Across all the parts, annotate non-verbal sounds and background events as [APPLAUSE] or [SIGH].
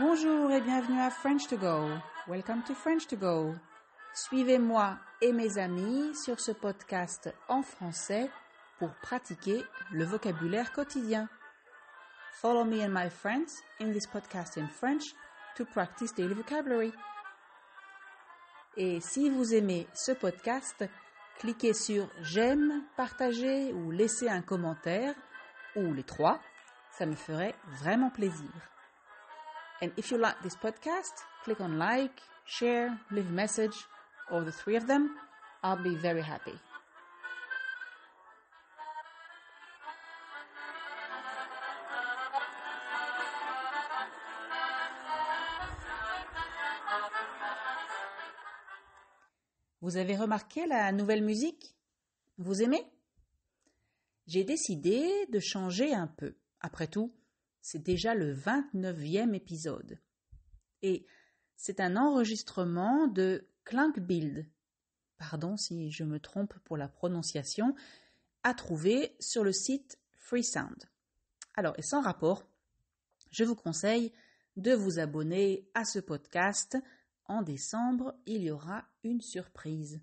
Bonjour et bienvenue à French to Go. Welcome to French to Go. Suivez-moi et mes amis sur ce podcast en français pour pratiquer le vocabulaire quotidien. Follow me and my friends in this podcast in French to practice daily vocabulary. Et si vous aimez ce podcast, cliquez sur j'aime, partagez ou laissez un commentaire ou les trois, ça me ferait vraiment plaisir. And if you like this podcast, click on like, share, leave a message, or the three of them. I'll be very happy. Vous avez remarqué la nouvelle musique Vous aimez J'ai décidé de changer un peu. Après tout, c'est déjà le 29e épisode. Et c'est un enregistrement de Build, pardon si je me trompe pour la prononciation, à trouver sur le site Freesound. Alors, et sans rapport, je vous conseille de vous abonner à ce podcast. En décembre, il y aura une surprise.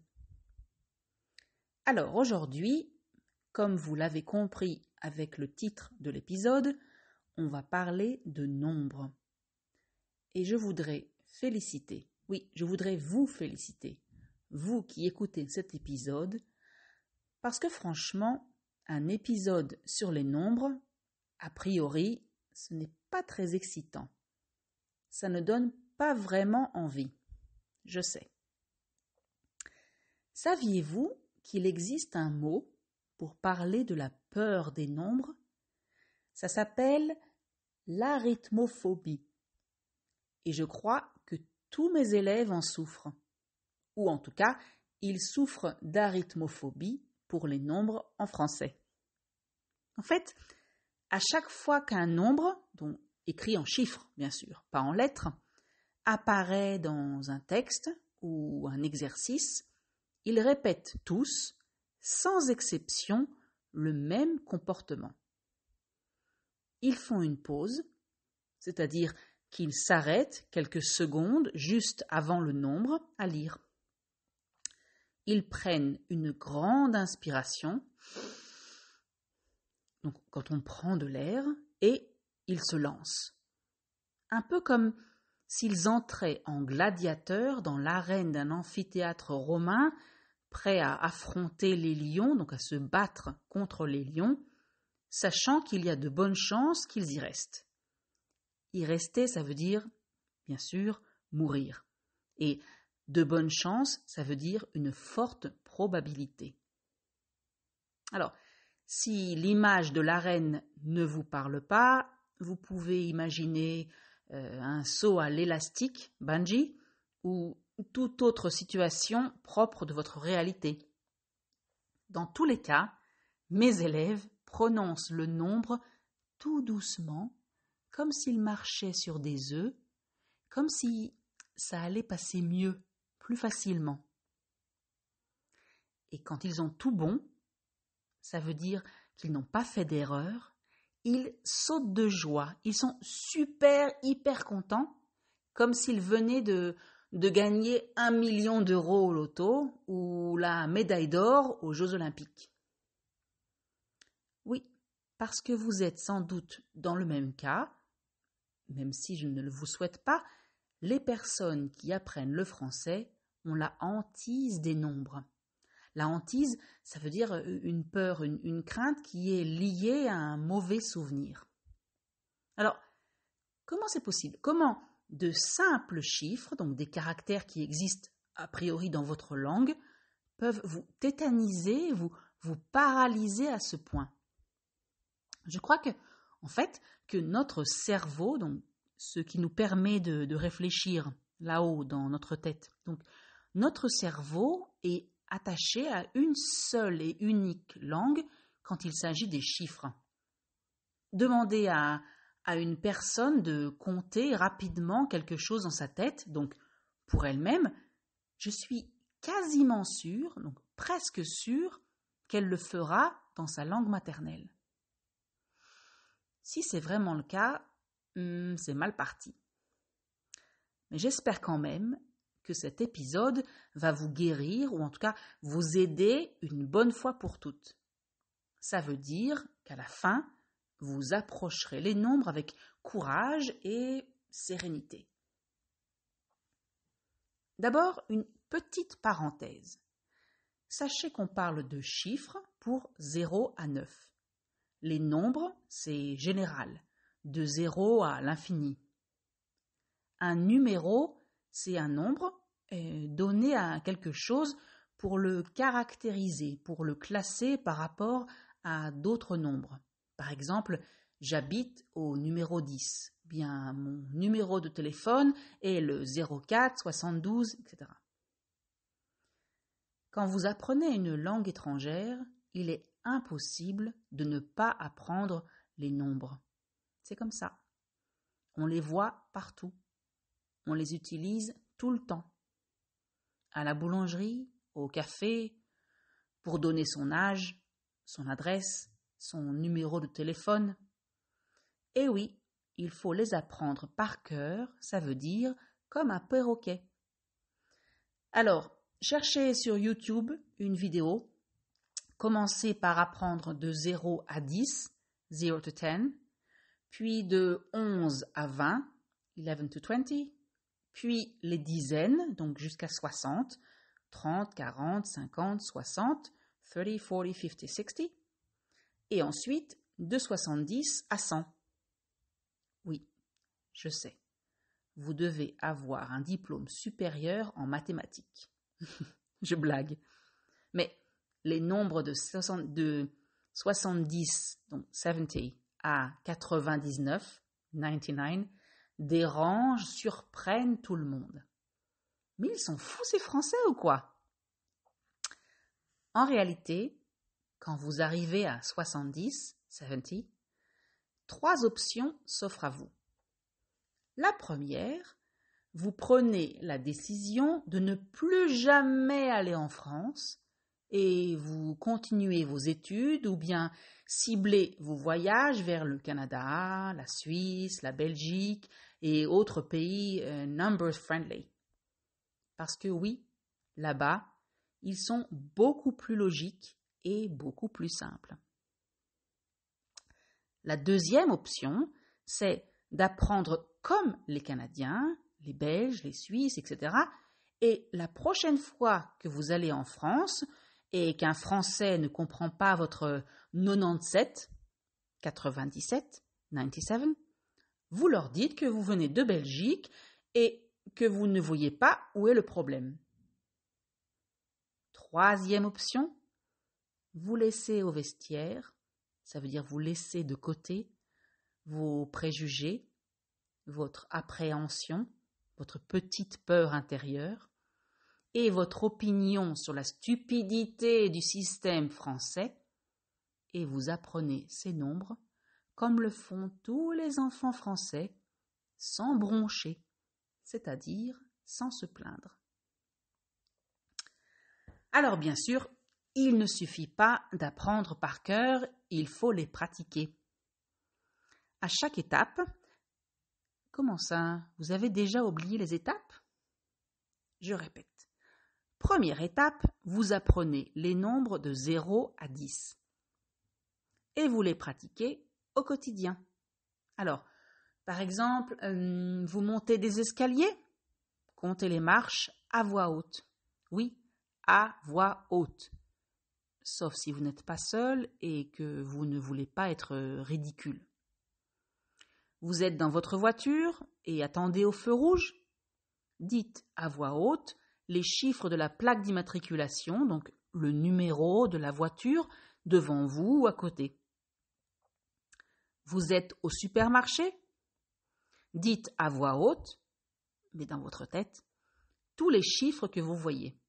Alors aujourd'hui, comme vous l'avez compris avec le titre de l'épisode, on va parler de nombres Et je voudrais féliciter, oui, je voudrais vous féliciter, vous qui écoutez cet épisode, parce que franchement, un épisode sur les nombres, a priori, ce n'est pas très excitant. Ça ne donne pas vraiment envie. Je sais. Saviez-vous qu'il existe un mot pour parler de la peur des nombres ça s'appelle l'arithmophobie Et je crois que tous mes élèves en souffrent. Ou en tout cas, ils souffrent d'arithmophobie pour les nombres en français. En fait, à chaque fois qu'un nombre, dont écrit en chiffres bien sûr, pas en lettres, apparaît dans un texte ou un exercice, ils répètent tous, sans exception, le même comportement ils font une pause, c'est-à-dire qu'ils s'arrêtent quelques secondes juste avant le nombre à lire. Ils prennent une grande inspiration, donc quand on prend de l'air, et ils se lancent. Un peu comme s'ils entraient en gladiateur dans l'arène d'un amphithéâtre romain, prêt à affronter les lions, donc à se battre contre les lions, sachant qu'il y a de bonnes chances qu'ils y restent. Y rester, ça veut dire, bien sûr, mourir. Et de bonnes chances, ça veut dire une forte probabilité. Alors, si l'image de la reine ne vous parle pas, vous pouvez imaginer euh, un saut à l'élastique, bungee, ou toute autre situation propre de votre réalité. Dans tous les cas, mes élèves prononce le nombre tout doucement, comme s'il marchait sur des œufs, comme si ça allait passer mieux, plus facilement. Et quand ils ont tout bon, ça veut dire qu'ils n'ont pas fait d'erreur, ils sautent de joie, ils sont super, hyper contents, comme s'ils venaient de, de gagner un million d'euros au loto ou la médaille d'or aux Jeux olympiques parce que vous êtes sans doute dans le même cas, même si je ne le vous souhaite pas, les personnes qui apprennent le français ont la hantise des nombres. La hantise, ça veut dire euh, une peur, une, crainte qui est liée à un mauvais souvenir. Alors, comment c'est possible Comment de simples chiffres, donc des caractères qui existent a priori dans votre langue, peuvent vous tétaniser, vous, vous paralyser à ce point je crois que, en fait, que notre cerveau, donc ce qui nous permet de, réfléchir là-haut dans notre tête, donc notre cerveau est attaché à une seule et unique langue quand il s'agit des chiffres. Demander à, à une personne de compter rapidement quelque chose dans sa tête, donc pour elle-même, je suis quasiment sûre, donc presque sûre, qu'elle le fera dans sa langue maternelle. Si c'est vraiment le cas, hmm, c'est mal parti. Mais j'espère quand même que cet épisode va vous guérir ou en tout cas vous aider une bonne fois pour toutes. Ça veut dire qu'à la fin, vous approcherez les nombres avec courage et sérénité. D'abord, une petite parenthèse. Sachez qu'on parle de chiffres pour 0 à 9. Les nombres, c'est général, de 0 à l'infini. Un numéro, c'est un nombre donné à quelque chose pour le caractériser, pour le classer par rapport à d'autres nombres. Par exemple, j'habite au numéro 10. Bien, mon numéro de téléphone est le 04 72, etc. Quand vous apprenez une langue étrangère, il est impossible de ne pas apprendre les nombres. C'est comme ça. On les voit partout. On les utilise tout le temps. À la boulangerie, au café, pour donner son âge, son adresse, son numéro de téléphone. Eh oui, il faut les apprendre par cœur, ça veut dire comme un perroquet. Alors, cherchez sur YouTube une vidéo Commencez par apprendre de 0 à 10, 0 to 10, puis de 11 à 20, 11 to 20, puis les dizaines, donc jusqu'à 60, 30, 40, 50, 60, 30, 40, 50, 60, et ensuite de 70 à 100. Oui, je sais, vous devez avoir un diplôme supérieur en mathématiques. [LAUGHS] je blague. Mais les nombres de, 70, donc 70 à 99, 99, dérangent, surprennent tout le monde. Mais ils sont fous ces Français ou quoi En réalité, quand vous arrivez à 70, 70, trois options s'offrent à vous. La première, vous prenez la décision de ne plus jamais aller en France et vous continuez vos études ou bien ciblez vos voyages vers le Canada, la Suisse, la Belgique et autres pays euh, numbers friendly. Parce que oui, là-bas, ils sont beaucoup plus logiques et beaucoup plus simples. La deuxième option, c'est d'apprendre comme les Canadiens, les Belges, les Suisses, etc. Et la prochaine fois que vous allez en France, et qu'un Français ne comprend pas votre 97, 97, 97, vous leur dites que vous venez de Belgique et que vous ne voyez pas où est le problème. Troisième option, vous laissez au vestiaire, ça veut dire vous laissez de côté vos préjugés, votre appréhension, votre petite peur intérieure, et votre opinion sur la stupidité du système français, et vous apprenez ces nombres comme le font tous les enfants français, sans broncher, c'est-à-dire sans se plaindre. Alors bien sûr, il ne suffit pas d'apprendre par cœur, il faut les pratiquer. À chaque étape, comment ça Vous avez déjà oublié les étapes Je répète. Première étape, vous apprenez les nombres de 0 à 10 et vous les pratiquez au quotidien. Alors, par exemple, euh, vous montez des escaliers, comptez les marches à voix haute. Oui, à voix haute. Sauf si vous n'êtes pas seul et que vous ne voulez pas être euh, ridicule. Vous êtes dans votre voiture et attendez au feu rouge. Dites à voix haute les chiffres de la plaque d'immatriculation, donc le numéro de la voiture, devant vous ou à côté. Vous êtes au supermarché Dites à voix haute, mais dans votre tête, tous les chiffres que vous voyez.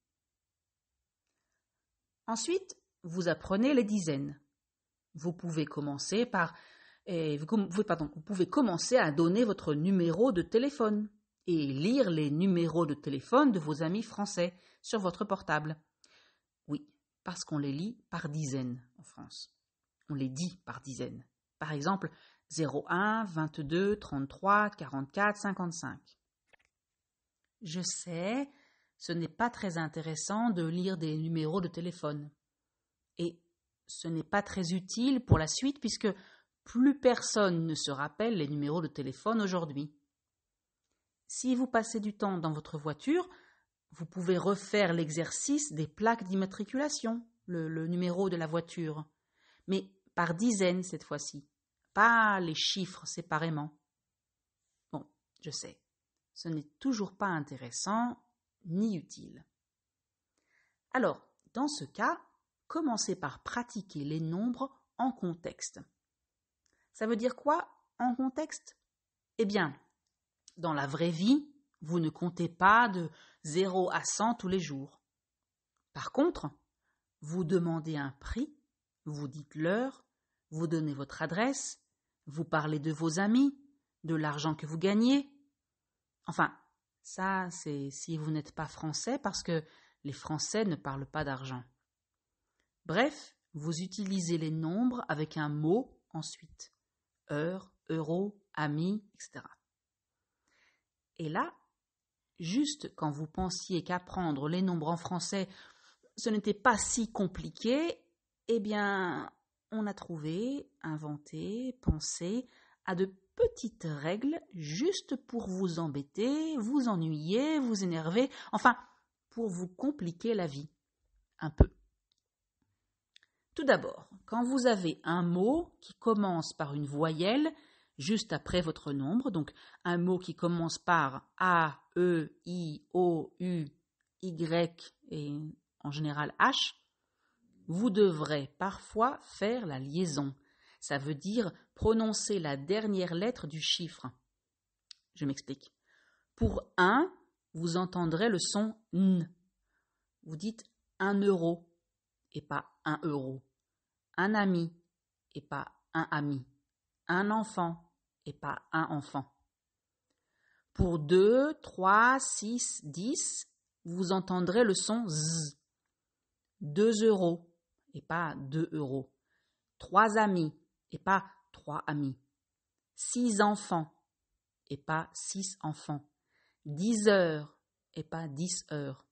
Ensuite, vous apprenez les dizaines. Vous pouvez commencer par eh, vous pouvez commencer à donner votre numéro de téléphone et lire les numéros de téléphone de vos amis français sur votre portable. Oui, parce qu'on les lit par dizaines en France. On les dit par dizaines. Par exemple, 01, 22, 33, 44, 55. Je sais, ce n'est pas très intéressant de lire des numéros de téléphone. Et ce n'est pas très utile pour la suite puisque plus personne ne se rappelle les numéros de téléphone aujourd'hui. Si vous passez du temps dans votre voiture, vous pouvez refaire l'exercice des plaques d'immatriculation, le, numéro de la voiture, mais par dizaines cette fois-ci, pas les chiffres séparément. Bon, je sais, ce n'est toujours pas intéressant ni utile. Alors, dans ce cas, commencez par pratiquer les nombres en contexte. Ça veut dire quoi en contexte Eh bien, dans la vraie vie, vous ne comptez pas de 0 à 100 tous les jours. Par contre, vous demandez un prix, vous dites l'heure, vous donnez votre adresse, vous parlez de vos amis, de l'argent que vous gagnez. Enfin, ça, c'est si vous n'êtes pas français parce que les Français ne parlent pas d'argent. Bref, vous utilisez les nombres avec un mot ensuite. Heure, euro, ami, etc. Et là, juste quand vous pensiez qu'apprendre les nombres en français, ce n'était pas si compliqué, eh bien, on a trouvé, inventé, pensé à de petites règles juste pour vous embêter, vous ennuyer, vous énerver, enfin, pour vous compliquer la vie. Un peu. Tout d'abord, quand vous avez un mot qui commence par une voyelle, juste après votre nombre, donc un mot qui commence par A, E, I, O, U, Y et en général H, vous devrez parfois faire la liaison. Ça veut dire prononcer la dernière lettre du chiffre. Je m'explique. Pour 1, vous entendrez le son N. Vous dites un euro et pas un euro. Un ami et pas un ami. Un enfant et pas un enfant. Pour 2, 3, 6, 10, vous entendrez le son Z. 2 euros et pas 2 euros. 3 amis et pas 3 amis. 6 enfants et pas 6 enfants. 10 heures et pas 10 heures.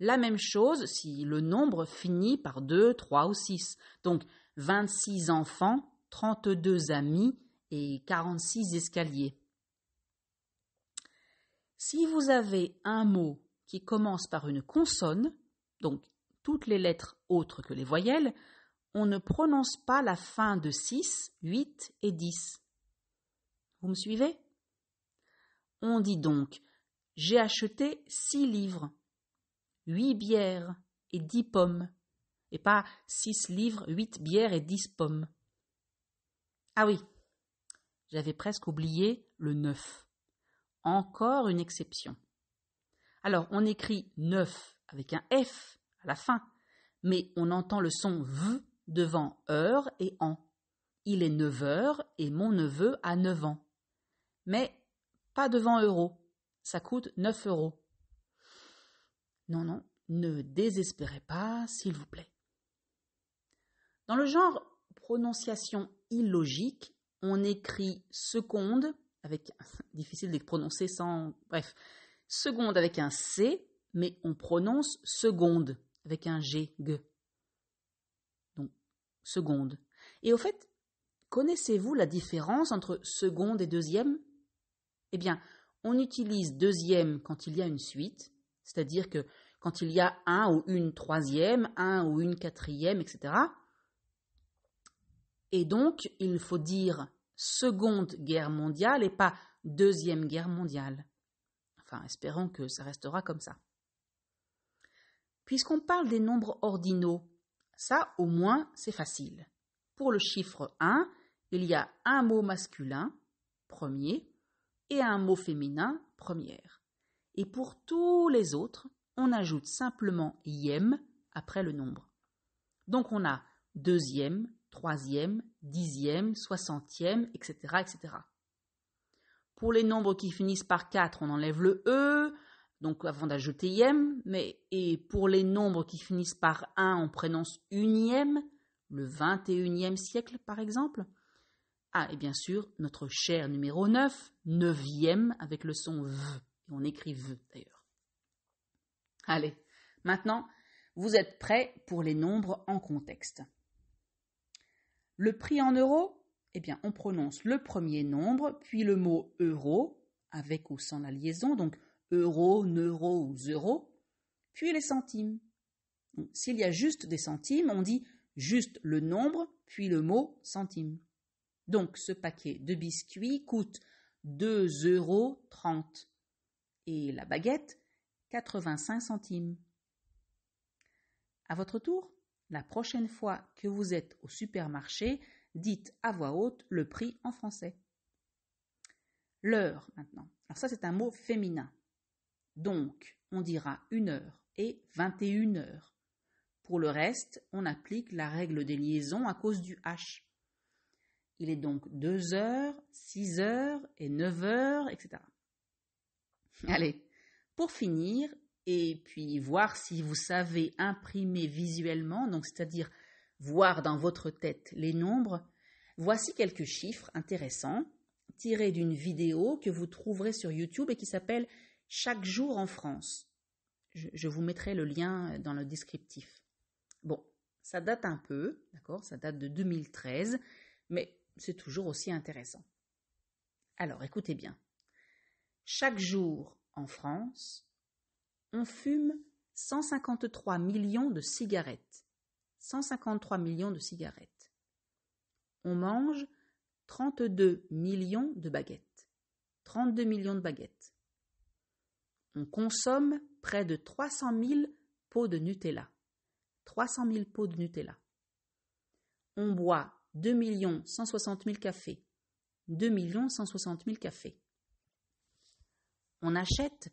La même chose si le nombre finit par 2, 3 ou 6. Donc 26 enfants, 32 amis, et 46 escaliers. Si vous avez un mot qui commence par une consonne, donc toutes les lettres autres que les voyelles, on ne prononce pas la fin de 6, 8 et 10. Vous me suivez On dit donc J'ai acheté 6 livres, 8 bières et 10 pommes, et pas 6 livres, 8 bières et 10 pommes. Ah oui, j'avais presque oublié le 9. Encore une exception. Alors, on écrit 9 avec un F à la fin, mais on entend le son V devant heure et en. Il est 9 heures et mon neveu a 9 ans. Mais pas devant euro. Ça coûte 9 euros. Non, non, ne désespérez pas, s'il vous plaît. Dans le genre prononciation illogique, on écrit seconde, avec, [LAUGHS] difficile de prononcer sans, bref, seconde avec un C, mais on prononce seconde avec un G, G. Donc, seconde. Et au fait, connaissez-vous la différence entre seconde et deuxième Eh bien, on utilise deuxième quand il y a une suite, c'est-à-dire que quand il y a un ou une troisième, un ou une quatrième, etc. Et donc, il faut dire Seconde Guerre mondiale et pas Deuxième Guerre mondiale. Enfin, espérons que ça restera comme ça. Puisqu'on parle des nombres ordinaux, ça au moins c'est facile. Pour le chiffre 1, il y a un mot masculin, premier, et un mot féminin, première. Et pour tous les autres, on ajoute simplement yem après le nombre. Donc on a deuxième, troisième, dixième, soixantième, etc., etc. Pour les nombres qui finissent par 4, on enlève le E, donc avant d'ajouter m mais et pour les nombres qui finissent par 1, on prononce unième, le 21e siècle par exemple. Ah, et bien sûr, notre cher numéro 9, neuvième avec le son V. Et on écrit V d'ailleurs. Allez, maintenant, vous êtes prêts pour les nombres en contexte. Le prix en euros Eh bien, on prononce le premier nombre, puis le mot euro, avec ou sans la liaison, donc euro, neuro ou zéro, puis les centimes. S'il y a juste des centimes, on dit juste le nombre, puis le mot centime. Donc ce paquet de biscuits coûte 2,30 euros et la baguette 85 centimes. À votre tour la prochaine fois que vous êtes au supermarché, dites à voix haute le prix en français. L'heure maintenant. Alors ça c'est un mot féminin. Donc on dira une heure et 21 heures. Pour le reste, on applique la règle des liaisons à cause du H. Il est donc 2 heures, 6 heures et 9 heures, etc. Allez, pour finir, et puis voir si vous savez imprimer visuellement, donc c'est-à-dire voir dans votre tête les nombres, voici quelques chiffres intéressants tirés d'une vidéo que vous trouverez sur YouTube et qui s'appelle Chaque jour en France. Je, je, vous mettrai le lien dans le descriptif. Bon, ça date un peu, d'accord Ça date de 2013, mais c'est toujours aussi intéressant. Alors, écoutez bien. Chaque jour en France, on fume 153 millions de cigarettes. 153 millions de cigarettes. On mange 32 millions de baguettes. 32 millions de baguettes. On consomme près de 300 000 pots de Nutella. 300 000 pots de Nutella. On boit 2 160 000 cafés. 2 160 000 cafés. On achète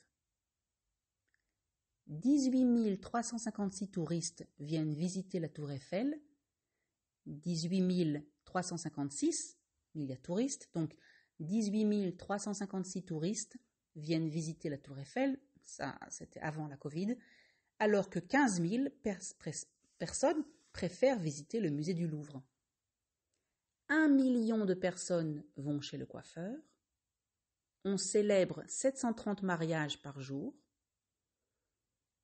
18 356 touristes viennent visiter la Tour Eiffel. 18 356, il y a touristes, donc 18 356 touristes viennent visiter la Tour Eiffel, ça c'était avant la Covid, alors que 15 000 personnes préfèrent visiter le musée du Louvre. Un million de personnes vont chez le coiffeur. On célèbre 730 mariages par jour.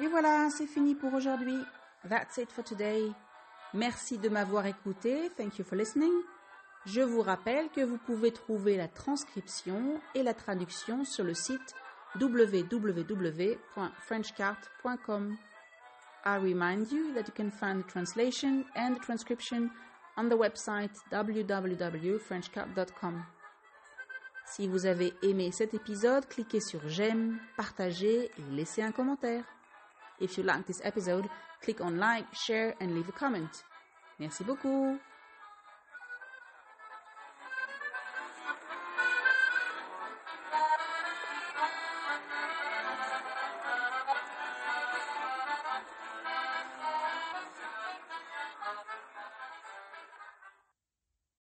Et voilà, c'est fini pour aujourd'hui. That's it for today. Merci de m'avoir écouté. Thank you for listening. Je vous rappelle que vous pouvez trouver la transcription et la traduction sur le site www.frenchcart.com. I remind you that you can find the translation and the transcription on the website www.frenchcart.com. Si vous avez aimé cet épisode, cliquez sur j'aime, partagez et laissez un commentaire. If you like this episode, click on like, share, and leave a comment. Merci beaucoup!